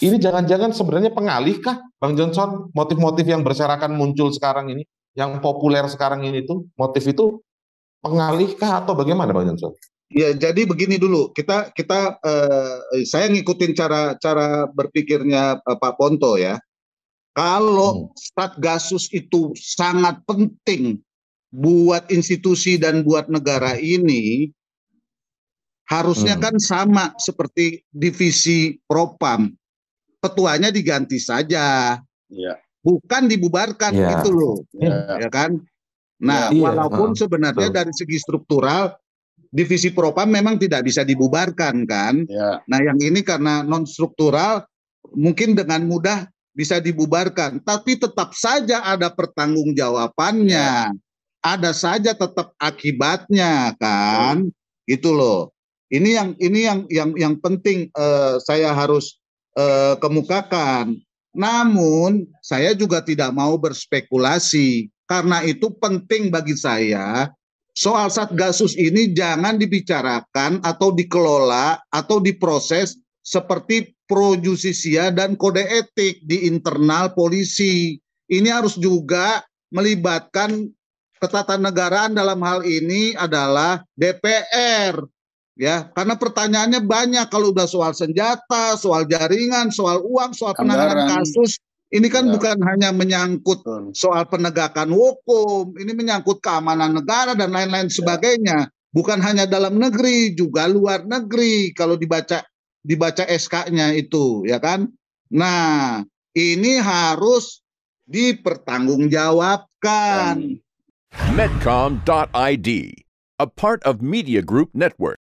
Ini jangan-jangan sebenarnya pengalih kah, Bang Johnson? Motif-motif yang berserakan muncul sekarang ini, yang populer sekarang ini itu motif itu pengalih kah atau bagaimana, Bang Johnson? Ya, jadi begini dulu. Kita kita eh, saya ngikutin cara cara berpikirnya eh, Pak Ponto ya. Kalau hmm. Satgasus itu sangat penting buat institusi dan buat negara ini, harusnya hmm. kan sama seperti divisi propam ketuanya diganti saja. Ya. Bukan dibubarkan ya. gitu loh. Ya. ya kan? Nah, ya, walaupun sebenarnya Betul. dari segi struktural divisi propam memang tidak bisa dibubarkan kan. Ya. Nah, yang ini karena non struktural mungkin dengan mudah bisa dibubarkan, tapi tetap saja ada pertanggungjawabannya. Ya. Ada saja tetap akibatnya kan. Gitu loh. Ini yang ini yang yang yang penting uh, saya harus eh, kemukakan. Namun saya juga tidak mau berspekulasi karena itu penting bagi saya soal satgasus ini jangan dibicarakan atau dikelola atau diproses seperti pro justisia dan kode etik di internal polisi. Ini harus juga melibatkan ketatanegaraan dalam hal ini adalah DPR ya karena pertanyaannya banyak kalau udah soal senjata, soal jaringan, soal uang, soal penanganan kasus. Ini kan ya. bukan hanya menyangkut soal penegakan hukum, ini menyangkut keamanan negara dan lain-lain ya. sebagainya. Bukan hanya dalam negeri, juga luar negeri kalau dibaca dibaca SK-nya itu, ya kan? Nah, ini harus dipertanggungjawabkan. Medcom.id, a part of Media Group Network.